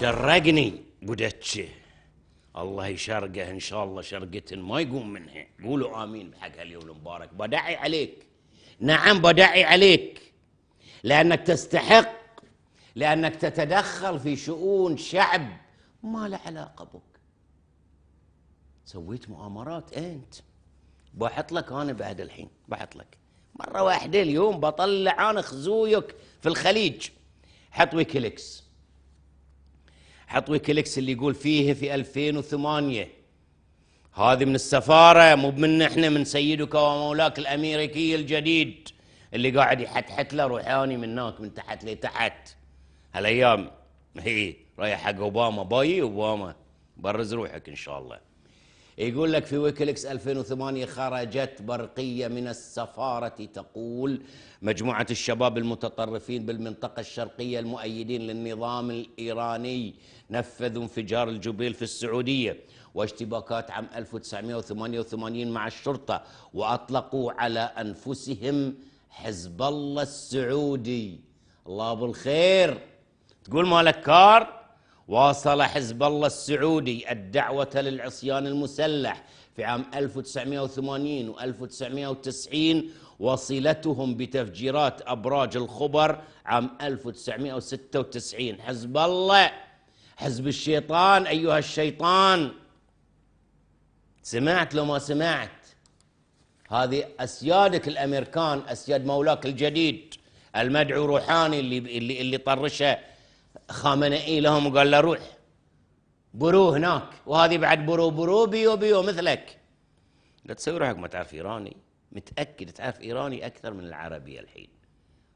شرقني بدتشه الله يشرقه ان شاء الله شرقة ما يقوم منها قولوا امين بحق هاليوم المبارك بدعي عليك نعم بدعي عليك لانك تستحق لانك تتدخل في شؤون شعب ما له علاقه بك سويت مؤامرات انت بحط لك انا بعد الحين بحط لك مره واحده اليوم بطلع انا خزويك في الخليج حط ويكيليكس حط ويكليكس اللي يقول فيه في 2008 هذه من السفارة مو من احنا من سيدك ومولاك الأمريكي الجديد اللي قاعد يحتحت له روحاني من هناك من تحت لتحت هالأيام هي رايح حق أوباما باي أوباما برز روحك إن شاء الله يقول لك في ويكيليكس 2008 خرجت برقية من السفارة تقول مجموعة الشباب المتطرفين بالمنطقة الشرقية المؤيدين للنظام الإيراني نفذوا انفجار الجبيل في السعودية واشتباكات عام 1988 مع الشرطة وأطلقوا على أنفسهم حزب الله السعودي الله بالخير تقول مالك كار واصل حزب الله السعودي الدعوة للعصيان المسلح في عام 1980 و 1990 وصلتهم بتفجيرات أبراج الخبر عام 1996 حزب الله حزب الشيطان أيها الشيطان سمعت لو ما سمعت هذه أسيادك الأمريكان أسياد مولاك الجديد المدعو روحاني اللي اللي اللي طرشه خامنئي لهم وقال له روح برو هناك وهذه بعد برو برو بيو بيو مثلك لا تسوي روحك ما تعرف ايراني متاكد تعرف ايراني اكثر من العربيه الحين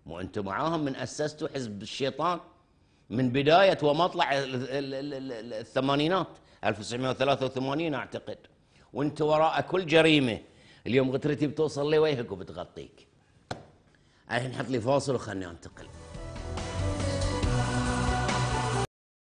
مو انتم معاهم من اسستوا حزب الشيطان من بدايه ومطلع الثمانينات 1983 اعتقد وانت وراء كل جريمه اليوم غترتي بتوصل لوجهك وبتغطيك الحين حط لي فاصل وخلني انتقل